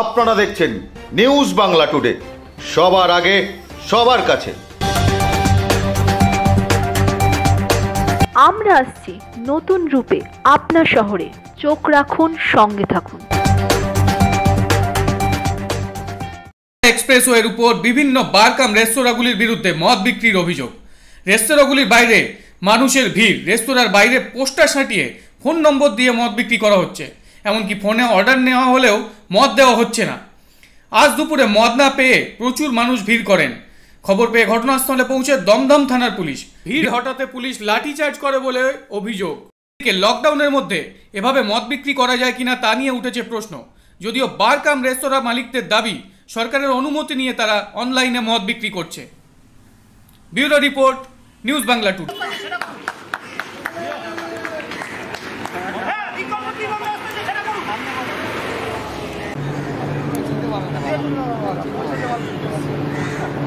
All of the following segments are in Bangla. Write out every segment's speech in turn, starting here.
আপনারা দেখছেন নিউজ বাংলা টুডে সবার আগে সবার কাছে আমরা আসছি নতুন রূপে আপনার শহরে চোখ রাখুন সঙ্গে থাকুন এক্সপ্রেসওয়ের উপর বিভিন্ন বারকাম রেস্তোরাঁগুলির বিরুদ্ধে মদ বিক্রির অভিযোগ রেস্তোরাঁগুলির বাইরে মানুষের ভিড় রেস্তোরাঁর বাইরে পোস্টার সাঁটিয়ে ফোন নম্বর দিয়ে মদ বিক্রি করা হচ্ছে এমনকি ফোনে অর্ডার নেওয়া হলেও মদ দেওয়া হচ্ছে না আজ দুপুরে মদ না পেয়ে প্রচুর মানুষ ভিড় করেন খবর পেয়ে ঘটনাস্থলে পৌঁছে দমদম থানার পুলিশ ভিড় হঠাতে পুলিশ লাঠিচার্জ করে বলে অভিযোগ লকডাউনের মধ্যে এভাবে মদ বিক্রি করা যায় কিনা তা নিয়ে উঠেছে প্রশ্ন যদিও বার কাম রেস্তোরাঁ মালিকদের দাবি সরকারের অনুমতি নিয়ে তারা অনলাইনে মদ বিক্রি করছে bureau report news Bangla today Thank you.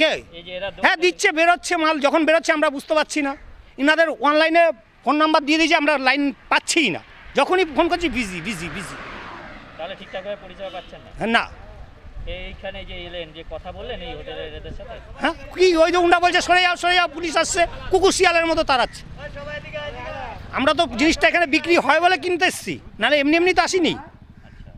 কে হ্যাঁ দিচ্ছে বেরোচ্ছে মাল যখন বেরোচ্ছে আমরা বুঝতে পারছি না এনাদের অনলাইনে ফোন নাম্বার দিয়ে দিয়েছি আমরা লাইন পাচ্ছিই না যখনই ফোন করছি বিজি বিজি বিজি তাহলে ঠিকঠাকভাবে পরিষেবা পাচ্ছেন না না এইখানে যে এলেন যে কথা বললেন এই হোটেলের এদের সাথে হ্যাঁ কি ওই যে উন্ডা বলছে সরে যাও সরে যাও পুলিশ আসছে কুকুর শিয়ালের মতো তাড়াচ্ছে আমরা তো জিনিসটা এখানে বিক্রি হয় বলে কিনতে এসছি নাহলে এমনি এমনি তো আসিনি আচ্ছা।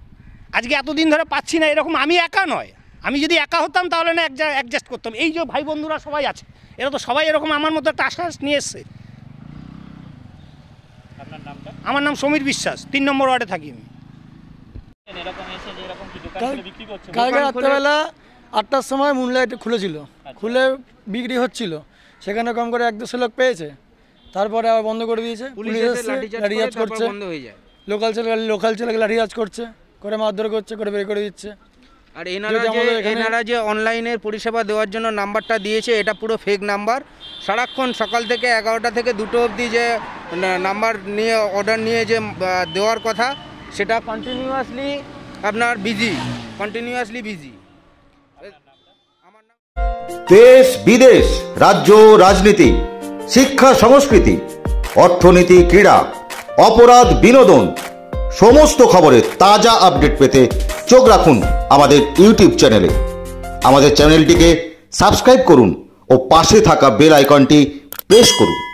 আজকে এতদিন ধরে পাচ্ছি না এরকম আমি একা নয় আমি যদি একা হতাম তাহলে না অ্যাডজাস্ট করতাম এই যে ভাই বন্ধুরা সবাই আছে এরা তো সবাই এরকম আমার মতো একটা আশ্বাস নিয়ে এসছে আমার নাম সমীর বিশ্বাস তিন নম্বর ওয়ার্ডে থাকি আমি কালকে রাত্রেবেলা আটটার সময় মুনলাইট খুলেছিল আচ্ছা। খুলে বিক্রি হচ্ছিল সেখানে কম করে এক দুশো লোক পেয়েছে তারপরে আবার বন্ধ করে দিয়েছে লোকাল ছেলে লোকাল ছেলেকে লাঠিচার্জ করছে করে মারধর করছে করে বের করে দিচ্ছে আর এনারা যে এনারা যে অনলাইনের পরিষেবা দেওয়ার জন্য নাম্বারটা দিয়েছে এটা পুরো ফেক নাম্বার সারাক্ষণ সকাল থেকে এগারোটা থেকে দুটো অবধি যে নাম্বার নিয়ে অর্ডার নিয়ে যে দেওয়ার কথা সেটা কন্টিনিউয়াসলি আপনার বিজি কন্টিনিউয়াসলি বিজি দেশ বিদেশ রাজ্য রাজনীতি শিক্ষা সংস্কৃতি অর্থনীতি ক্রীড়া অপরাধ বিনোদন সমস্ত খবরের তাজা আপডেট পেতে চোখ রাখুন আমাদের ইউটিউব চ্যানেলে আমাদের চ্যানেলটিকে সাবস্ক্রাইব করুন ও পাশে থাকা বেল আইকনটি প্রেস করুন